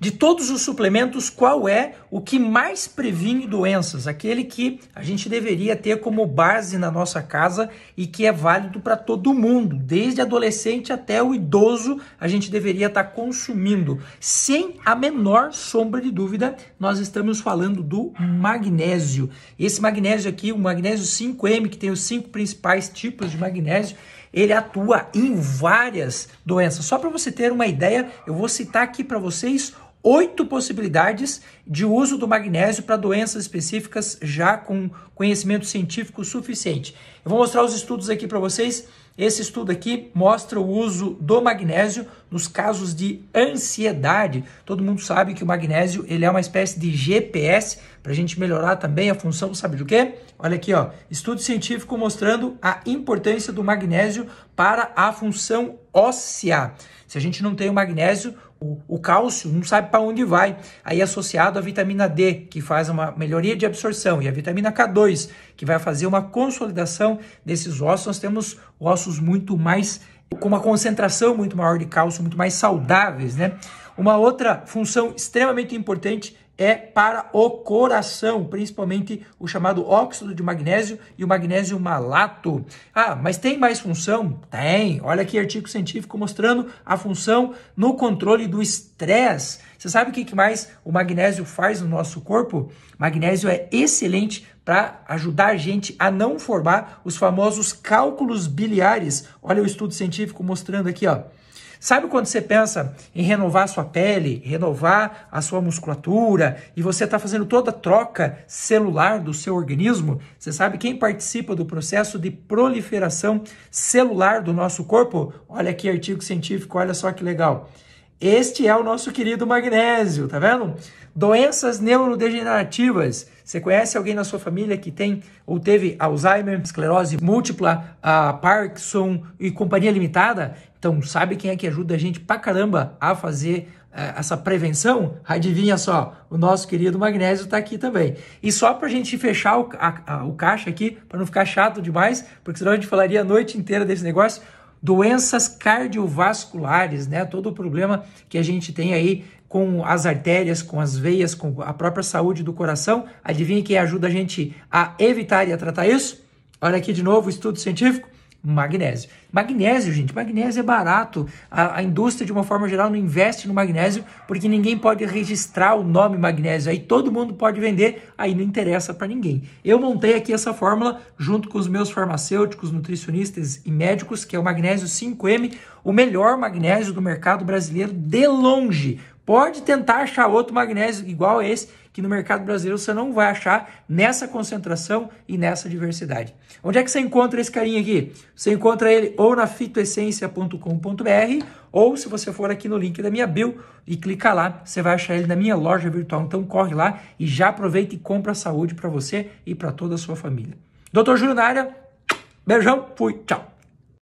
De todos os suplementos, qual é o que mais previne doenças? Aquele que a gente deveria ter como base na nossa casa e que é válido para todo mundo, desde adolescente até o idoso, a gente deveria estar tá consumindo. Sem a menor sombra de dúvida, nós estamos falando do magnésio. Esse magnésio aqui, o magnésio 5M, que tem os cinco principais tipos de magnésio, ele atua em várias doenças. Só para você ter uma ideia, eu vou citar aqui para vocês oito possibilidades de uso do magnésio para doenças específicas já com conhecimento científico suficiente. Eu vou mostrar os estudos aqui para vocês. Esse estudo aqui mostra o uso do magnésio nos casos de ansiedade. Todo mundo sabe que o magnésio ele é uma espécie de GPS para a gente melhorar também a função, sabe do quê? Olha aqui, ó, estudo científico mostrando a importância do magnésio para a função óssea. Se a gente não tem o magnésio, o, o cálcio não sabe para onde vai. Aí associado à vitamina D, que faz uma melhoria de absorção, e a vitamina K2, que vai fazer uma consolidação desses ossos, nós temos ossos muito mais com uma concentração muito maior de cálcio, muito mais saudáveis, né? Uma outra função extremamente importante é para o coração, principalmente o chamado óxido de magnésio e o magnésio malato. Ah, mas tem mais função? Tem. Olha aqui artigo científico mostrando a função no controle do estresse. Você sabe o que mais o magnésio faz no nosso corpo? Magnésio é excelente para ajudar a gente a não formar os famosos cálculos biliares. Olha o estudo científico mostrando aqui, ó. Sabe quando você pensa em renovar a sua pele, renovar a sua musculatura e você está fazendo toda a troca celular do seu organismo? Você sabe quem participa do processo de proliferação celular do nosso corpo? Olha aqui, artigo científico, olha só que legal. Este é o nosso querido magnésio, tá vendo? Doenças neurodegenerativas. Você conhece alguém na sua família que tem ou teve Alzheimer, esclerose múltipla, a Parkinson e companhia limitada? Então sabe quem é que ajuda a gente pra caramba a fazer eh, essa prevenção, adivinha só, o nosso querido magnésio está aqui também. E só para a gente fechar o, a, a, o caixa aqui, para não ficar chato demais, porque senão a gente falaria a noite inteira desse negócio, doenças cardiovasculares, né? Todo o problema que a gente tem aí com as artérias, com as veias, com a própria saúde do coração. Adivinha quem ajuda a gente a evitar e a tratar isso? Olha aqui de novo o estudo científico magnésio. Magnésio, gente, magnésio é barato. A, a, indústria, de uma forma geral, não investe no magnésio porque ninguém pode registrar o nome magnésio. Aí todo mundo pode vender, aí não interessa para ninguém. Eu montei aqui essa fórmula junto com os meus farmacêuticos, nutricionistas e médicos, que é o magnésio 5M, o melhor magnésio do mercado brasileiro de longe. Pode tentar achar outro magnésio igual a esse, que no mercado brasileiro você não vai achar nessa concentração e nessa diversidade. Onde é que você encontra esse carinha aqui? Você encontra ele ou na fitoessencia.com.br ou se você for aqui no link da minha bio e clicar lá, você vai achar ele na minha loja virtual. Então corre lá e já aproveita e compra a saúde para você e para toda a sua família. Doutor Júlio na área, beijão, fui, tchau.